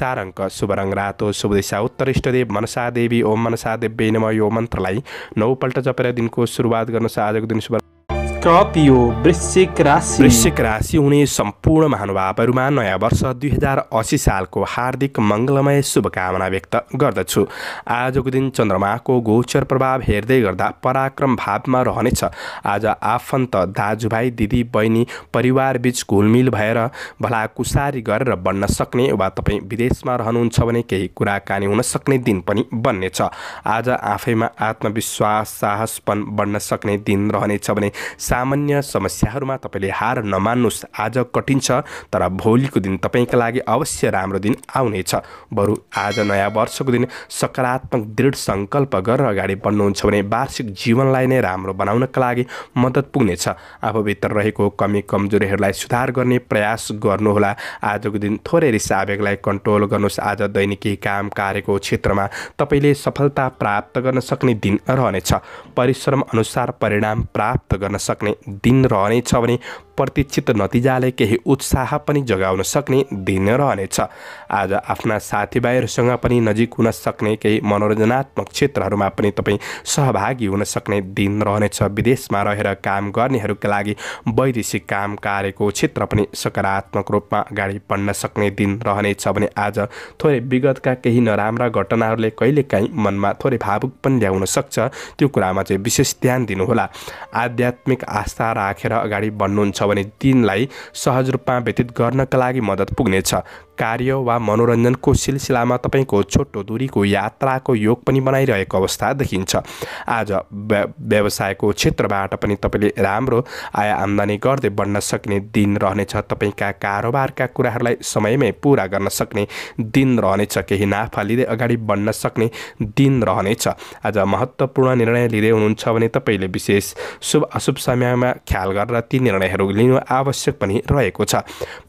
चार अङ्क शुभ रङ रातो शुभ दिशा उत्तर इष्टदेव देवी, ओम मनसादेव बेनम यो मन्त्रलाई नौपल्ट जपेर दिनको सुरुवात गर्नुहोस् आजको दिन शुभ स्कर्पियो वृश्चिक राशि वृश्चिक राशि हुने सम्पूर्ण महानुभावहरूमा नयाँ वर्ष दुई हजार असी सालको हार्दिक मङ्गलमय शुभकामना व्यक्त गर्दछु आजको दिन चन्द्रमाको गोचर प्रभाव हेर्दै गर्दा पराक्रम भावमा रहनेछ आज आफन्त दाजुभाइ दिदी बहिनी परिवारबीच घुलमिल भएर भलाकुसारी गरेर बन्न सक्ने वा तपाईँ विदेशमा रहनुहुन्छ भने केही कुराकानी हुन सक्ने दिन पनि बन्नेछ आज आफैमा आत्मविश्वास साहसपन बढ्न सक्ने दिन रहनेछ भने सामान्य समस्याहरूमा तपाईँले हार नमान्नुहोस् आज कठिन छ तर भोलिको दिन तपाईँका लागि अवश्य राम्रो दिन आउनेछ बरु आज नयाँ वर्षको दिन सकारात्मक दृढ सङ्कल्प गरेर अगाडि बढ्नुहुन्छ भने वार्षिक जीवनलाई नै राम्रो बनाउनका लागि मद्दत पुग्नेछ आफूभित्र रहेको कमी कमजोरीहरूलाई सुधार गर्ने प्रयास गर्नुहोला आजको दिन थोरै रिस आवेगलाई कन्ट्रोल गर्नुहोस् आज दैनिकी काम कार्यको क्षेत्रमा तपाईँले सफलता प्राप्त गर्न सक्ने दिन रहनेछ परिश्रम अनुसार परिणाम प्राप्त गर्न सक्ने सक्ने दिन रहनेछ भने प्रतीक्षित नतिजाले केही उत्साह पनि जोगाउन सक्ने दिन रहनेछ आज आफ्ना साथीभाइहरूसँग पनि नजिक हुन सक्ने केही मनोरञ्जनात्मक क्षेत्रहरूमा पनि तपाईँ सहभागी हुन सक्ने दिन रहनेछ विदेशमा रहेर काम गर्नेहरूका लागि वैदेशिक काम कार्यको क्षेत्र पनि सकारात्मक रूपमा अगाडि बढ्न सक्ने दिन रहनेछ भने आज थोरै विगतका केही नराम्रा घटनाहरूले कहिलेकाहीँ मनमा थोरै भावुक पनि ल्याउन सक्छ त्यो कुरामा चाहिँ विशेष ध्यान दिनुहोला आध्यात्मिक आस्था राखेर अगाडि बढ्नुहुन्छ भने तिनलाई सहज रूपमा व्यतीत गर्नका लागि मद्दत पुग्नेछ कार्य वा मनोरञ्जनको सिलसिलामा तपाईँको छोटो दुरीको यात्राको योग पनि बनाइरहेको अवस्था देखिन्छ आज व्यवसायको क्षेत्रबाट पनि तपाईँले राम्रो आय आम्दानी गर्दै बढ्न सक्ने दिन रहनेछ तपाईँका कारोबारका कुराहरूलाई समयमै पुरा गर्न सक्ने दिन रहनेछ केही नाफा लिँदै अगाडि बढ्न सक्ने दिन रहनेछ आज महत्त्वपूर्ण निर्णय लिँदै हुनुहुन्छ भने तपाईँले विशेष शुभ अशुभ समयमा ख्याल गरेर ती निर्णयहरू लिनु आवश्यक पनि रहेको छ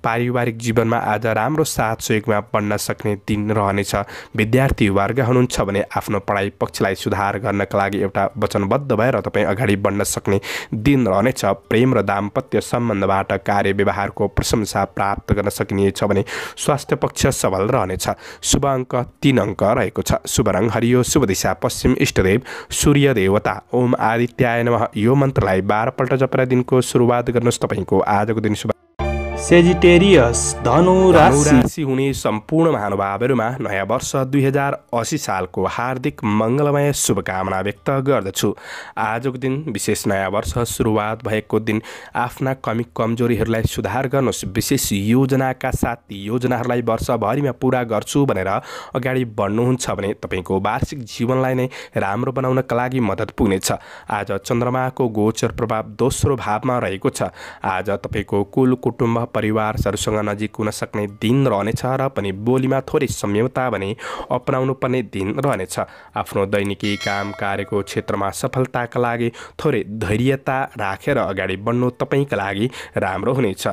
पारिवारिक जीवनमा आज राम्रो साथ सहयोगमा बन्न सक्ने दिन रहनेछ विद्यार्थी वर्ग हुनुहुन्छ भने आफ्नो पढाइ पक्षलाई सुधार गर्नका लागि एउटा वचनबद्ध भएर तपाईँ अगाडि बढ्न सक्ने दिन रहनेछ प्रेम र दाम्पत्य सम्बन्धबाट कार्य व्यवहारको प्रशंसा प्राप्त गर्न सकिनेछ भने स्वास्थ्य पक्ष सबल रहनेछ शुभ अङ्क तिन अङ्क रहेको छ शुभ रङ हरियो शुभ दिशा पश्चिम इष्टदेव सूर्य देवता ओम आदित्याय नमः यो मन्त्रलाई बाह्रपल्ट जपेर दिनको सुरुवात गर्नुहोस् तपाईँको आजको दिन शुभ सेजिटेरियस धनु राशि हुने सम्पूर्ण महानुभावहरूमा नयाँ वर्ष दुई हजार असी सालको हार्दिक मङ्गलमय शुभकामना व्यक्त गर्दछु आजको दिन विशेष नयाँ वर्ष सुरुवात भएको दिन आफ्ना कमी कमजोरीहरूलाई सुधार गर्नुहोस् विशेष योजनाका साथ योजनाहरूलाई वर्षभरिमा पुरा गर्छु भनेर अगाडि बढ्नुहुन्छ भने तपाईँको वार्षिक जीवनलाई नै राम्रो बनाउनका लागि मद्दत पुग्नेछ आज चन्द्रमाको गोचर प्रभाव दोस्रो भावमा रहेको छ आज तपाईँको कुल कुटुम्ब परिवारहरूसँग नजिक हुन सक्ने दिन रहनेछ र पनि बोलीमा थोरै संयमता भने अपनाउनु पर्ने दिन रहनेछ आफ्नो दैनिकी काम कार्यको क्षेत्रमा सफलताका लागि थोरै धैर्यता राखेर अगाडि बढ्नु तपाईँका लागि राम्रो हुनेछ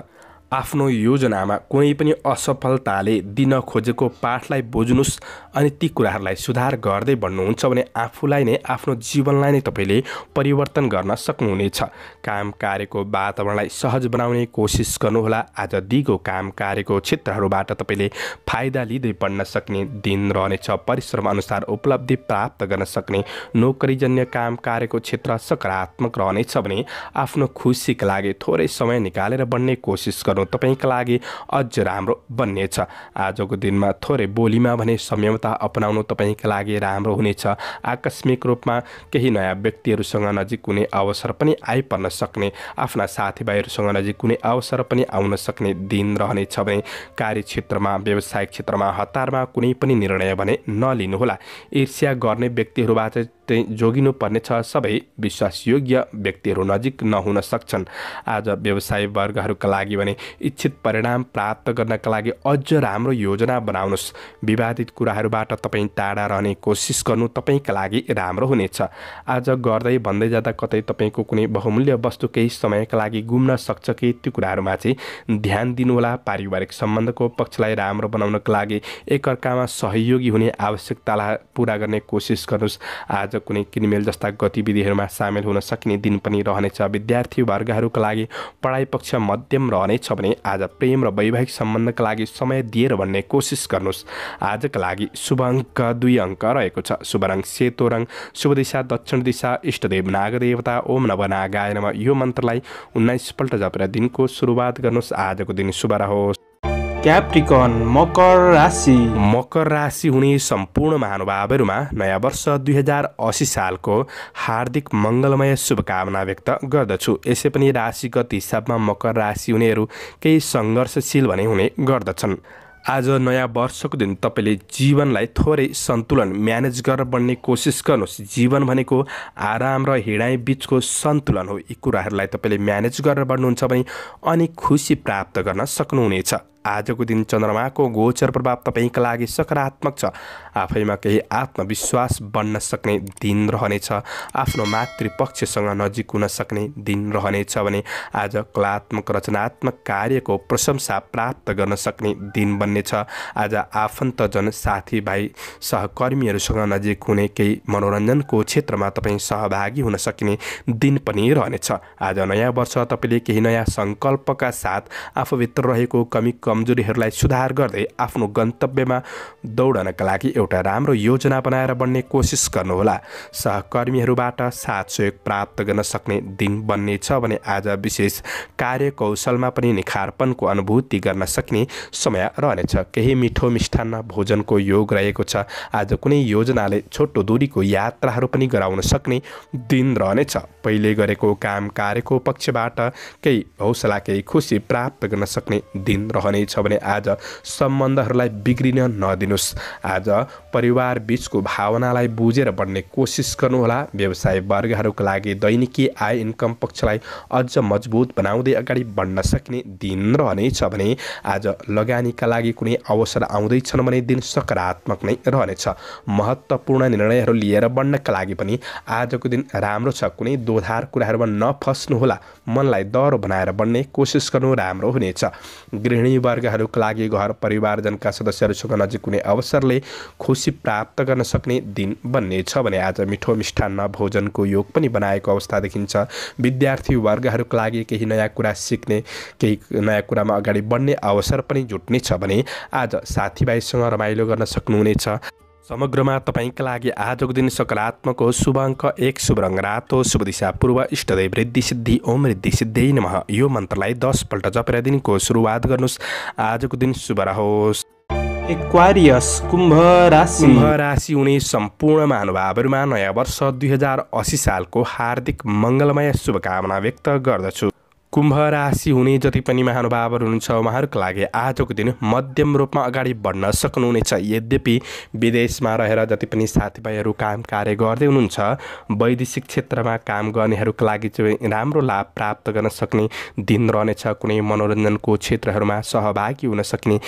आफ्नो योजनामा कुनै पनि असफलताले दिन खोजेको पाठलाई बुझ्नुहोस् अनि ती कुराहरूलाई सुधार गर्दै भन्नुहुन्छ भने आफूलाई नै आफ्नो जीवनलाई नै तपाईँले परिवर्तन गर्न सक्नुहुनेछ काम कार्यको वातावरणलाई सहज बनाउने कोसिस गर्नुहोला आज दिगो काम कार्यको क्षेत्रहरूबाट तपाईँले फाइदा लिँदै बढ्न सक्ने दिन रहनेछ परिश्रम अनुसार उपलब्धि प्राप्त गर्न सक्ने नोकरीजन्य काम कार्यको क्षेत्र सकारात्मक रहनेछ भने आफ्नो खुसीका लागि थोरै समय निकालेर बढ्ने कोसिस गर्नु गर्नु तपाईँका लागि अझ राम्रो बन्नेछ आजको दिनमा थोरै बोलीमा भने संयमता अपनाउनु तपाईँका लागि राम्रो हुनेछ आकस्मिक रूपमा केही नयाँ व्यक्तिहरूसँग नजिक कुनै अवसर पनि आइपर्न सक्ने आफ्ना साथीभाइहरूसँग नजिक कुनै अवसर पनि आउन सक्ने दिन रहनेछ भने कार्यक्षेत्रमा व्यावसायिक क्षेत्रमा हतारमा कुनै पनि निर्णय भने नलिनुहोला ईर्ष्या गर्ने व्यक्तिहरूबाट जोगिनु पर्नेछ सबै विश्वासयोग्य व्यक्तिहरू नजिक नहुन सक्छन् आज व्यवसाय वर्गहरूका लागि भने इच्छित परिणाम प्राप्त गर्नका लागि अझ राम्रो योजना बनाउनुहोस् विवादित कुराहरूबाट तपाईँ टाढा रहने कोसिस गर्नु तपाईँका लागि राम्रो हुनेछ आज गर्दै भन्दै जाँदा कतै तपाईँको कुनै बहुमूल्य वस्तु केही समयका लागि गुम्न सक्छ कि त्यो कुराहरूमा चाहिँ ध्यान दिनुहोला पारिवारिक सम्बन्धको पक्षलाई राम्रो बनाउनका लागि एकअर्कामा सहयोगी हुने आवश्यकतालाई पुरा गर्ने कोसिस गर्नुहोस् आज कुनै किनमेल जस्ता गतिविधिहरूमा सामेल हुन सकिने दिन पनि रहनेछ विद्यार्थी वर्गहरूका लागि पढाइ पक्ष मध्यम रहनेछ भने आज प्रेम र वैवाहिक सम्बन्धका लागि समय दिएर भन्ने कोसिस गर्नुहोस् आजका लागि शुभ अङ्क दुई अङ्क रहेको छ शुभ रङ सेतो रङ शुभ दिशा दक्षिण दिशा इष्टदेव नागदेवता ओम नव नागायनमा यो मन्त्रलाई उन्नाइसपल्ट जपेर दिनको सुरुवात गर्नुहोस् आजको दिन शुभ रहोस् क्याप्टिकन मकर राशि मकर राशि हुने सम्पूर्ण महानुभावहरूमा नयाँ वर्ष दुई हजार असी सालको हार्दिक मङ्गलमय शुभकामना व्यक्त गर्दछु यसै पनि राशिगत हिसाबमा मकर राशि हुनेहरू केही सङ्घर्षशील भने हुने गर्दछन् आज नयाँ वर्षको दिन तपाईँले जीवनलाई थोरै सन्तुलन म्यानेज गरेर बन्ने कोसिस गर्नुहोस् जीवन भनेको आराम र हिँडाइ बिचको सन्तुलन हो यी कुराहरूलाई तपाईँले म्यानेज गरेर बढ्नुहुन्छ भने अनि खुसी प्राप्त गर्न सक्नुहुनेछ आजको दिन चन्द्रमाको गोचर प्रभाव तपाईँका लागि सकारात्मक छ आफैमा केही आत्मविश्वास बन्न सक्ने दिन रहनेछ आफ्नो मातृपक्षसँग नजिक हुन सक्ने दिन रहनेछ भने आज कलात्मक रचनात्मक कार्यको प्रशंसा प्राप्त गर्न सक्ने दिन बन्नेछ आज आफन्तजन साथीभाइ सहकर्मीहरूसँग नजिक हुने केही मनोरञ्जनको क्षेत्रमा तपाईँ सहभागी हुन सक्ने दिन पनि रहनेछ आज नयाँ वर्ष तपाईँले केही नयाँ सङ्कल्पका साथ आफूभित्र रहेको कमी कम कमजोरीहरूलाई सुधार गर्दै आफ्नो गन्तव्यमा दौडनका लागि एउटा राम्रो योजना बनाएर बन्ने कोसिस गर्नुहोला सहकर्मीहरूबाट साथ सहयोग प्राप्त गर्न सक्ने दिन बन्नेछ भने आज विशेष कार्य कौशलमा पनि निखारपनको अनुभूति गर्न सक्ने समय रहनेछ केही मिठो मिष्ठान्न भोजनको योग रहेको छ आज कुनै योजनाले छोटो दूरीको यात्राहरू पनि गराउन सक्ने दिन रहनेछ पहिले गरेको काम कार्यको पक्षबाट केही हौसला केही खुसी प्राप्त गर्न सक्ने दिन रहने छ भने आज सम्बन्धहरूलाई बिग्रिन नदिनुहोस् आज परिवार बिचको भावनालाई बुझेर बढ्ने कोसिस गर्नुहोला व्यवसाय वर्गहरूको लागि दैनिकी आय इन्कम पक्षलाई अझ मजबुत बनाउँदै अगाडि बढ्न सक्ने दिन रहनेछ भने आज लगानीका लागि कुनै अवसर आउँदैछन् भने दिन सकारात्मक नै रहनेछ महत्त्वपूर्ण निर्णयहरू लिएर बढ्नका लागि पनि आजको दिन राम्रो छ कुनै दोधार कुराहरूमा नफस्नुहोला मनलाई दह्रो बनाएर बढ्ने कोसिस गर्नु राम्रो हुनेछ गृहिणी वर्गहरूका लागि घर परिवारजनका सदस्यहरूसँग नजिक हुने अवसरले खुसी प्राप्त गर्न सक्ने दिन बन्नेछ भने आज मिठो मिष्ठान्न भोजनको योग पनि बनाएको अवस्था देखिन्छ विद्यार्थी वर्गहरूका लागि केही नयाँ कुरा सिक्ने केही नयाँ कुरामा अगाडि बढ्ने अवसर पनि जुट्नेछ भने आज साथीभाइसँग रमाइलो गर्न सक्नुहुनेछ समग्रमा तपाईँका लागि आजको दिन सकारात्मक हो शुभ अङ्क एक शुभ रङ रातो शुभ दिशा पूर्व इष्टदेव वृद्धि सिद्धि ओम वृद्धि सिद्धि नमः यो मन्त्रलाई दसपल्ट जपेर दिनको सुरुवात गर्नुहोस् आजको दिन शुभ रहोस् एक्वारियस कुम्भ राशि कुम्भ राशि हुने सम्पूर्ण महानुभावहरूमा नयाँ वर्ष दुई हजार असी सालको हार्दिक मङ्गलमय शुभकामना व्यक्त गर्दछु कुम्भ राशि हुने जति पनि महानुभावहरू हुनुहुन्छ उहाँहरूको लागि आजको दिन मध्यम रूपमा अगाडि बढ्न सक्नुहुनेछ यद्यपि विदेशमा रहेर जति पनि साथीभाइहरू काम कार्य गर्दै हुनुहुन्छ वैदेशिक क्षेत्रमा काम गर्नेहरूको लागि चाहिँ राम्रो लाभ प्राप्त गर्न सक्ने दिन रहनेछ कुनै मनोरञ्जनको क्षेत्रहरूमा सहभागी हुन सक्ने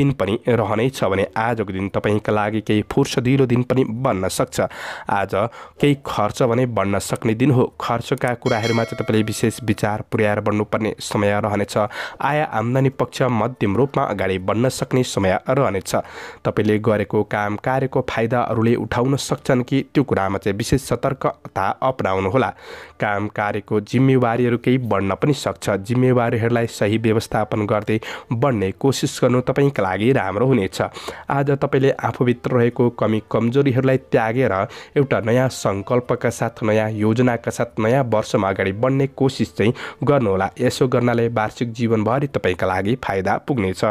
दिन पनि रहनेछ भने आजको दिन तपाईँका लागि केही फुर्सदिलो दिन पनि बन्न सक्छ आज केही खर्च भने बढ्न सक्ने दिन हो खर्चका कुराहरूमा चाहिँ तपाईँले विशेष विचार पुर्याएर बढ्नु गर्नुपर्ने समय रहनेछ आय आम्दानी पक्ष मध्यम रूपमा अगाडि बढ्न सक्ने समय रहनेछ तपाईँले गरेको काम कार्यको फाइदा अरूले उठाउन सक्छन् कि त्यो कुरामा चाहिँ विशेष सतर्कता अपनाउनुहोला काम कार्यको जिम्मेवारीहरू केही बढ्न पनि सक्छ जिम्मेवारीहरूलाई सही व्यवस्थापन गर्दै बढ्ने कोसिस गर्नु तपाईँका लागि राम्रो हुनेछ आज तपाईँले आफूभित्र रहेको कमी कमजोरीहरूलाई त्यागेर एउटा नयाँ सङ्कल्पका साथ नयाँ योजनाका साथ नयाँ वर्षमा अगाडि बढ्ने कोसिस चाहिँ गर्नुहोला होला यसो गर्नाले वार्षिक जीवनभरि तपाईँका लागि फाइदा पुग्नेछ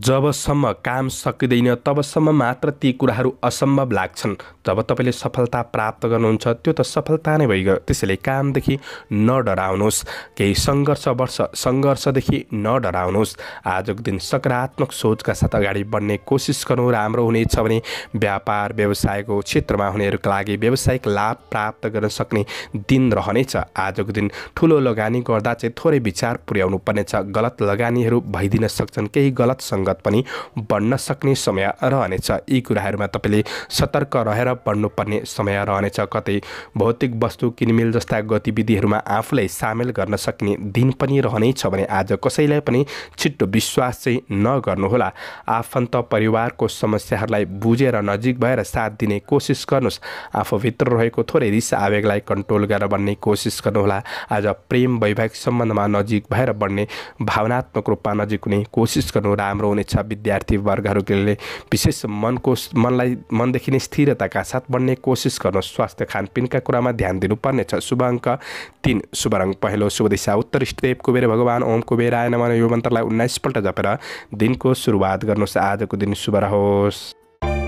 जबसम्म काम सकिँदैन तबसम्म मात्र ती कुराहरू असम्भव लाग्छन् जब तपाईँले सफलता प्राप्त गर्नुहुन्छ त्यो त सफलता नै भइगयो त्यसैले कामदेखि नडराउनुहोस् केही सङ्घर्ष वर्ष सङ्घर्षदेखि नडराउनुहोस् आजको दिन सकारात्मक सोचका साथ अगाडि बढ्ने कोसिस गर्नु राम्रो हुनेछ भने व्यापार व्यवसायको क्षेत्रमा हुनेहरूका लागि व्यावसायिक लाभ प्राप्त गर्न सक्ने दिन रहनेछ आजको दिन ठुलो लगानी गर्दा चाहिँ थोरै विचार पुर्याउनु पर्नेछ गलत लगानीहरू भइदिन सक्छन् केही गलत सङ्गत पनि बढ्न सक्ने समय रहनेछ यी कुराहरूमा तपाईँले सतर्क रहेर बढ्नुपर्ने समय रहनेछ कतै भौतिक वस्तु किनमेल जस्ता गतिविधिहरूमा आफूलाई सामेल गर्न सक्ने दिन पनि रहनेछ भने आज कसैलाई पनि छिट्टो विश्वास चाहिँ नगर्नुहोला आफन्त परिवारको समस्याहरूलाई बुझेर नजिक भएर साथ दिने कोसिस गर्नुहोस् आफूभित्र रहेको थोरै रिस आवेगलाई कन्ट्रोल गरेर बढ्ने कोसिस गर्नुहोला आज प्रेम वैवाहिक सम्बन्धमा नजिक भएर बढ्ने भावनात्मक रूपमा नजिक हुने कोसिस गर्नु राम्रो राम्रो हुनेछ विद्यार्थीवर्गहरूले विशेष मनको मनलाई मनदेखि नै स्थिरताका साथ बढ्ने कोसिस गर्न स्वास्थ्य खानपिनका कुरामा ध्यान दिनुपर्नेछ शुभ अङ्क तिन शुभ रङ पहिलो शुभ दिशा उत्तर इष्टदेव कुबेर भगवान ओम कुबेर आएन मन यो मन्त्रलाई उन्नाइसपल्ट जपेर दिनको सुरुवात गर्नुहोस् आजको दिन शुभ रहोस्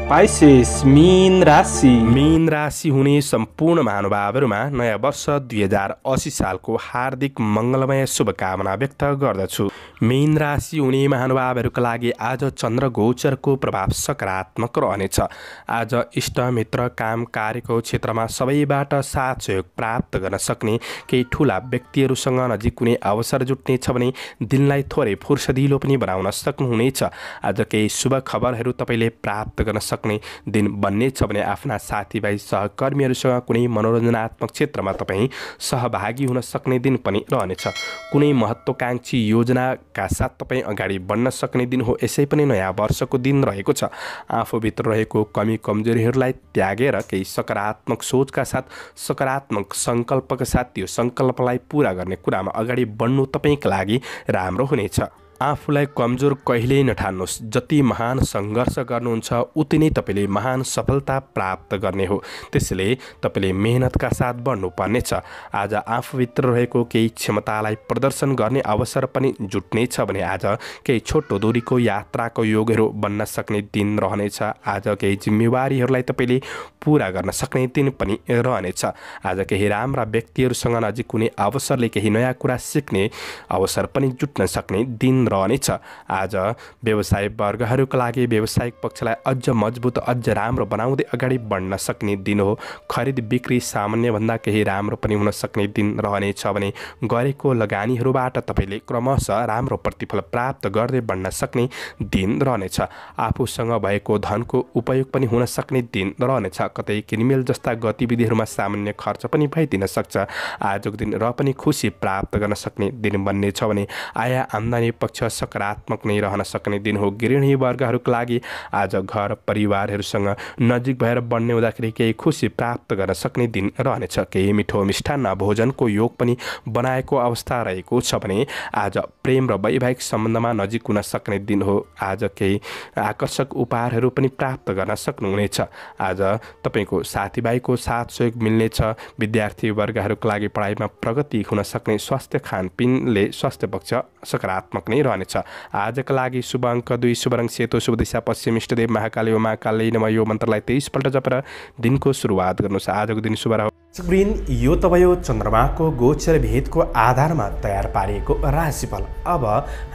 पाइसेस मीन राशि मीन राशि हुने सम्पूर्ण महानुभावहरूमा नयाँ वर्ष दुई हजार असी सालको हार्दिक मङ्गलमय शुभकामना व्यक्त गर्दछु मीन राशि हुने महानुभावहरूका लागि आज चन्द्र गोचरको प्रभाव सकारात्मक रहनेछ आज इष्टमित्र काम कार्यको क्षेत्रमा सबैबाट साथ सहयोग प्राप्त गर्न सक्ने केही ठुला व्यक्तिहरूसँग नजिक हुने अवसर जुट्नेछ भने दिनलाई थोरै फुर्सदिलो पनि बनाउन सक्नुहुनेछ आज केही शुभ खबरहरू तपाईँले प्राप्त गर्न सक्नु सक्ने दिन बन्ने छ भने आफ्ना साथीभाइ सहकर्मीहरूसँग कुनै मनोरञ्जनात्मक क्षेत्रमा तपाईँ सहभागी हुन सक्ने दिन पनि रहनेछ कुनै महत्त्वकाङ्क्षी योजनाका साथ तपाईँ अगाडि बढ्न सक्ने दिन हो यसै पनि नयाँ वर्षको दिन रहेको छ आफूभित्र रहेको कमी कमजोरीहरूलाई त्यागेर केही सकारात्मक सोचका साथ सकारात्मक सङ्कल्पका साथ त्यो सङ्कल्पलाई पुरा गर्ने कुरामा अगाडि बढ्नु तपाईँका लागि राम्रो हुनेछ आफूलाई कमजोर कहिल्यै नठान्नुहोस् जति महान सङ्घर्ष गर्नुहुन्छ उति नै तपाईँले महान सफलता प्राप्त गर्ने हो त्यसैले तपाईँले मेहनतका साथ बढ्नुपर्नेछ आज आफूभित्र रहेको केही क्षमतालाई प्रदर्शन गर्ने अवसर पनि जुट्नेछ भने आज केही छोटो दुरीको यात्राको योगहरू बन्न सक्ने दिन रहनेछ आज केही जिम्मेवारीहरूलाई तपाईँले पुरा गर्न सक्ने दिन पनि रहनेछ आज केही राम्रा व्यक्तिहरूसँग नजिक हुने अवसरले केही नयाँ कुरा सिक्ने अवसर पनि जुट्न सक्ने दिन रहनेछ आज व्यवसाय वर्गहरूको लागि व्यवसायिक पक्षलाई अझ मजबुत अझ राम्रो बनाउँदै अगाडि बढ्न सक्ने दिन हो खरिद बिक्री सामान्यभन्दा केही राम्रो पनि हुन सक्ने दिन रहनेछ भने गरेको लगानीहरूबाट तपाईँले क्रमशः राम्रो प्रतिफल प्राप्त गर्दै बढ्न सक्ने दिन रहनेछ आफूसँग भएको धनको उपयोग पनि हुन सक्ने दिन रहनेछ कतै किनमेल जस्ता गतिविधिहरूमा सामान्य खर्च पनि भइदिन सक्छ आजको दिन र पनि खुसी प्राप्त गर्न सक्ने दिन बन्नेछ भने आया आम्दानी पक्ष पक्ष सकारात्मक नै रहन सक्ने दिन हो गृहिणी वर्गहरूको लागि आज घर परिवारहरूसँग नजिक भएर बन्ने हुँदाखेरि केही खुसी प्राप्त गर्न सक्ने दिन रहनेछ केही मिठो मिष्ठान्न भोजनको योग पनि बनाएको अवस्था रहेको छ भने आज प्रेम र वैवाहिक सम्बन्धमा नजिक हुन सक्ने दिन हो आज केही आकर्षक उपहारहरू पनि प्राप्त गर्न सक्नुहुनेछ आज तपाईँको साथीभाइको साथ सहयोग मिल्नेछ विद्यार्थी वर्गहरूको लागि पढाइमा प्रगति हुन सक्ने स्वास्थ्य खानपिनले स्वास्थ्य पक्ष सकारात्मक नै रहनेछ आजका लागि शुभ अङ्क दुई शुभ रङ सेतो शुभ दिशा पश्चिम इष्टदेव महाकाली महाकाली नम यो मन्त्रलाई तेइसपल्ट जपेर दिनको सुरुवात गर्नुहोस् आजको दिन शुभ रह यो भयो चन्द्रमाको गोचर भेदको आधारमा तयार पारिएको राशिफल अब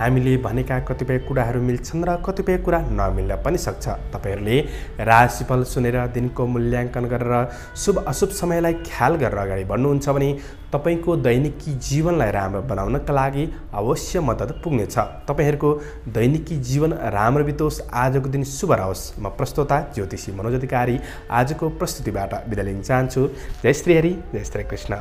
हामीले भनेका कतिपय कुराहरू मिल्छन् र कतिपय कुरा नमिल्न पनि सक्छ तपाईँहरूले राशिफल सुनेर दिनको मूल्याङ्कन गरेर शुभ अशुभ समयलाई ख्याल गरेर अगाडि बढ्नुहुन्छ भने तपाईँको दैनिकी जीवनलाई राम्रो बनाउनका लागि अवश्य मद्दत पुग्नेछ तपाईँहरूको दैनिकी जीवन राम्रो बितोस् आजको दिन शुभ रहोस् म प्रस्तोता ज्योतिषी मनोज अधिकारी आजको प्रस्तुतिबाट बिदा लिन चाहन्छु जय श्री हरि जय श्री कृष्ण